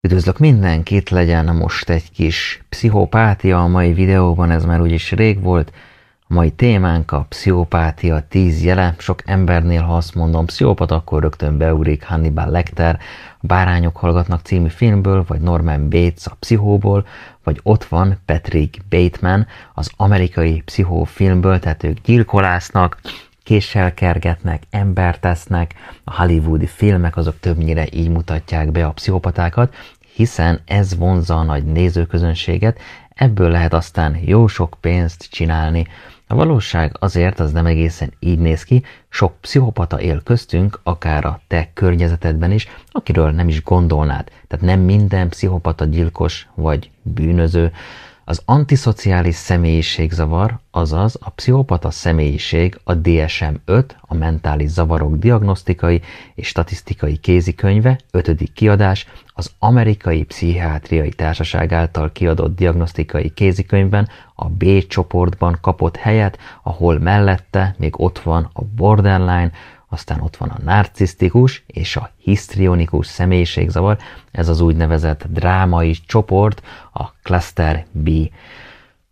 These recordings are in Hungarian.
Üdvözlök mindenkit, legyen most egy kis pszichopátia, a mai videóban ez már úgyis rég volt. A mai témánk a pszichopátia 10 jele. Sok embernél, ha azt mondom pszichopat, akkor rögtön beugrik Hannibal Lecter, a Bárányok hallgatnak című filmből, vagy Norman Bates a pszichóból, vagy ott van Patrick Bateman az amerikai pszichófilmből, tehát ők gyilkolásznak, késsel kergetnek, embert tesznek, a hollywoodi filmek azok többnyire így mutatják be a pszichopatákat, hiszen ez vonza a nagy nézőközönséget, ebből lehet aztán jó sok pénzt csinálni. A valóság azért az nem egészen így néz ki, sok pszichopata él köztünk, akár a te környezetedben is, akiről nem is gondolnád. Tehát nem minden pszichopata gyilkos vagy bűnöző, az antiszociális személyiségzavar, azaz a pszichopata személyiség a DSM-5, a mentális zavarok diagnosztikai és statisztikai kézikönyve, 5. kiadás, az Amerikai Pszichiátriai Társaság által kiadott diagnosztikai kézikönyvben a B csoportban kapott helyet, ahol mellette még ott van a borderline, aztán ott van a narcisztikus és a hisztrionikus személyiségzavar, ez az úgynevezett drámai csoport, a cluster B.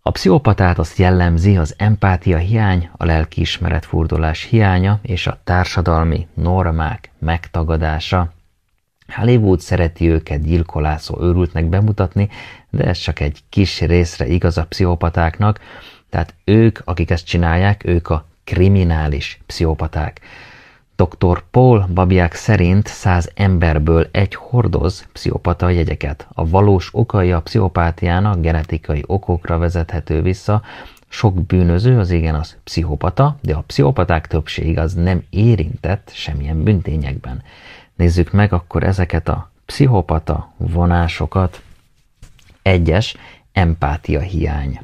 A pszichopatát azt jellemzi az empátia hiány, a lelkiismeret furdulás hiánya és a társadalmi normák megtagadása. Hollywood szereti őket gyilkolászó őrültnek bemutatni, de ez csak egy kis részre igaz a pszichopatáknak, tehát ők, akik ezt csinálják, ők a kriminális pszichopaták. Dr. Paul Babiak szerint száz emberből egy hordoz pszichopata jegyeket. A valós okai a pszichopátiának genetikai okokra vezethető vissza, sok bűnöző az igen az pszichopata, de a pszichopaták többség az nem érintett semmilyen büntényekben. Nézzük meg akkor ezeket a pszichopata vonásokat. Egyes, empátia hiány.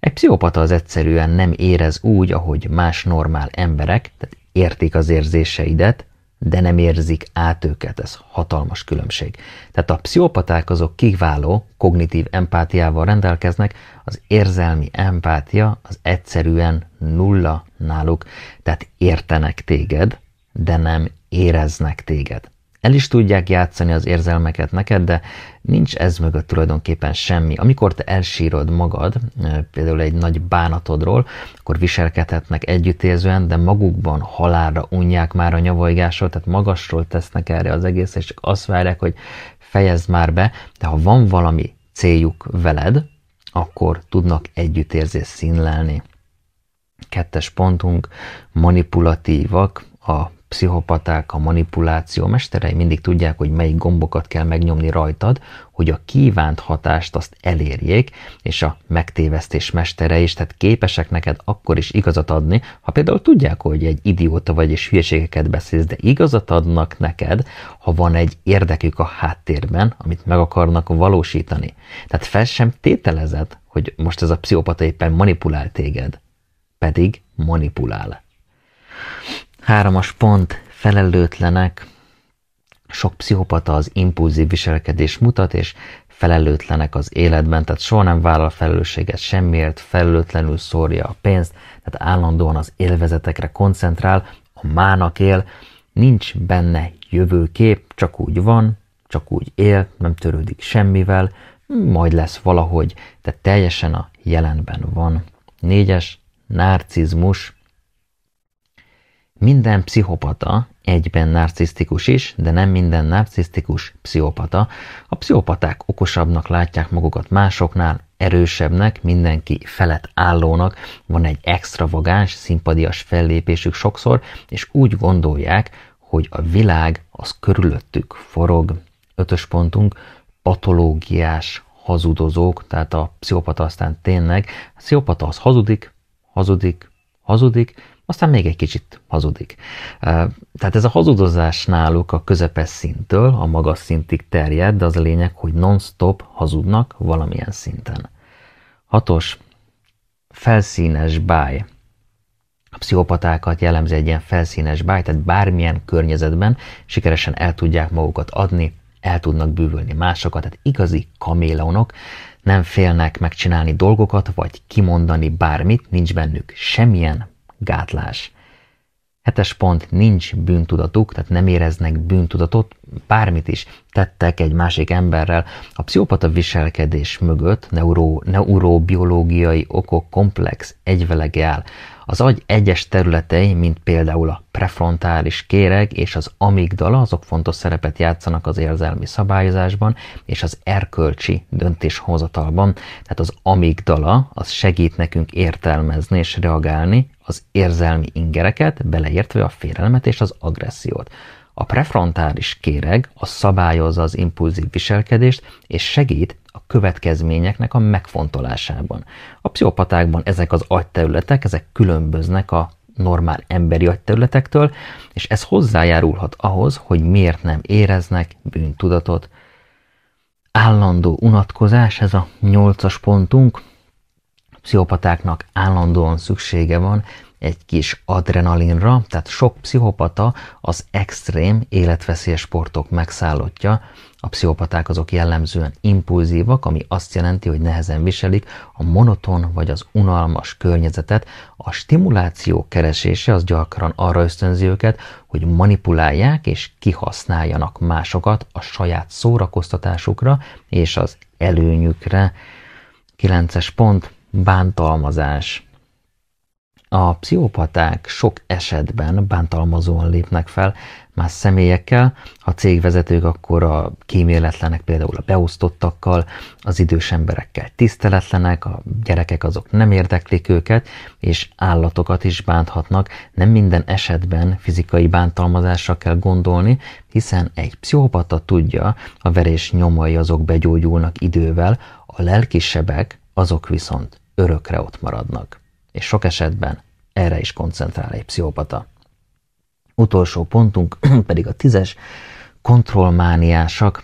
Egy pszichopata az egyszerűen nem érez úgy, ahogy más normál emberek, tehát értik az érzéseidet, de nem érzik át őket, ez hatalmas különbség. Tehát a pszichopaták azok kiváló kognitív empátiával rendelkeznek, az érzelmi empátia az egyszerűen nulla náluk, tehát értenek téged, de nem éreznek téged. El is tudják játszani az érzelmeket neked, de nincs ez mögött tulajdonképpen semmi. Amikor te elsírod magad, eh, például egy nagy bánatodról, akkor viselkedhetnek együttérzően, de magukban halálra unják már a nyavajgásról, tehát magasról tesznek erre az egész, és csak azt várják, hogy fejezd már be, de ha van valami céljuk veled, akkor tudnak együttérzés színlelni. Kettes pontunk, manipulatívak, a pszichopaták, a manipuláció mesterei mindig tudják, hogy melyik gombokat kell megnyomni rajtad, hogy a kívánt hatást azt elérjék, és a megtévesztés mestere is, tehát képesek neked akkor is igazat adni, ha például tudják, hogy egy idióta vagy és hülyeségeket beszélsz, de igazat adnak neked, ha van egy érdekük a háttérben, amit meg akarnak valósítani. Tehát fel sem tételezed, hogy most ez a pszichopata éppen manipulál téged, pedig manipulál. Háromas pont, felelőtlenek. Sok pszichopata az impulzív viselkedés mutat, és felelőtlenek az életben, tehát soha nem vállal felelősséget semmiért, felelőtlenül szórja a pénzt, tehát állandóan az élvezetekre koncentrál, a mának él, nincs benne jövőkép, csak úgy van, csak úgy él, nem törődik semmivel, majd lesz valahogy, tehát teljesen a jelenben van. Négyes, narcizmus, minden pszichopata egyben narcisztikus is, de nem minden narcisztikus pszichopata. A pszichopaták okosabbnak látják magukat másoknál, erősebbnek, mindenki felett állónak, van egy extravagáns, szimpadias fellépésük sokszor, és úgy gondolják, hogy a világ az körülöttük forog. Ötös pontunk, patológiás hazudozók, tehát a pszichopata aztán tényleg, a pszichopata az hazudik, hazudik, hazudik, aztán még egy kicsit hazudik. Tehát ez a hazudozás náluk a közepes szinttől a magas szintig terjed, de az a lényeg, hogy non-stop hazudnak valamilyen szinten. Hatos, felszínes báj. A pszichopatákat jellemzi egy ilyen felszínes báj, tehát bármilyen környezetben sikeresen el tudják magukat adni, el tudnak bűvölni másokat, tehát igazi kaméleonok, nem félnek megcsinálni dolgokat, vagy kimondani bármit, nincs bennük semmilyen gátlás. Hetes pont, nincs bűntudatuk, tehát nem éreznek bűntudatot, bármit is tettek egy másik emberrel. A pszichopata viselkedés mögött neuro, neurobiológiai okok komplex egyvelege áll. Az agy egyes területei, mint például a prefrontális kéreg és az amigdala, azok fontos szerepet játszanak az érzelmi szabályozásban és az erkölcsi döntéshozatalban. Tehát az amigdala az segít nekünk értelmezni és reagálni az érzelmi ingereket, beleértve a félelmet és az agressziót. A prefrontális kéreg a szabályozza az impulzív viselkedést, és segít a következményeknek a megfontolásában. A pszichopatákban ezek az agyterületek, ezek különböznek a normál emberi agyterületektől, és ez hozzájárulhat ahhoz, hogy miért nem éreznek bűntudatot. Állandó unatkozás, ez a nyolcas pontunk. A pszichopatáknak állandóan szüksége van egy kis adrenalinra, tehát sok pszichopata az extrém életveszélyes sportok megszállottja. A pszichopaták azok jellemzően impulzívak, ami azt jelenti, hogy nehezen viselik a monoton vagy az unalmas környezetet. A stimuláció keresése az gyakran arra ösztönzi őket, hogy manipulálják és kihasználjanak másokat a saját szórakoztatásukra és az előnyükre. 9 pont, bántalmazás. A pszichopaták sok esetben bántalmazóan lépnek fel más személyekkel, ha cégvezetők, akkor a kíméletlenek például a beosztottakkal, az idős emberekkel tiszteletlenek, a gyerekek azok nem érdeklik őket, és állatokat is bánthatnak. Nem minden esetben fizikai bántalmazásra kell gondolni, hiszen egy pszichopata tudja, a verés nyomai azok begyógyulnak idővel, a lelkisebek azok viszont örökre ott maradnak és sok esetben erre is koncentrál egy pszichopata. Utolsó pontunk pedig a tízes, kontrollmániásak.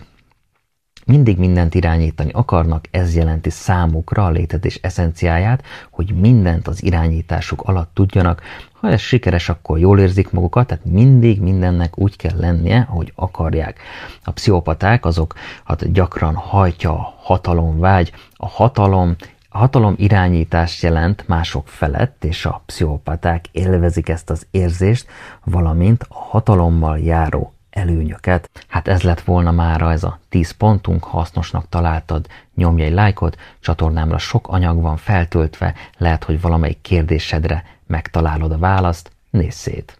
Mindig mindent irányítani akarnak, ez jelenti számukra a létezés eszenciáját, hogy mindent az irányításuk alatt tudjanak. Ha ez sikeres, akkor jól érzik magukat, tehát mindig mindennek úgy kell lennie, hogy akarják. A pszichopaták azok hát gyakran hajtja a hatalomvágy, a hatalom a hatalom irányítást jelent mások felett, és a pszichopaták élvezik ezt az érzést, valamint a hatalommal járó előnyöket. Hát ez lett volna már ez a 10 pontunk, ha hasznosnak találtad, nyomj egy lájkot, csatornámra sok anyag van feltöltve, lehet, hogy valamelyik kérdésedre megtalálod a választ, nézz szét!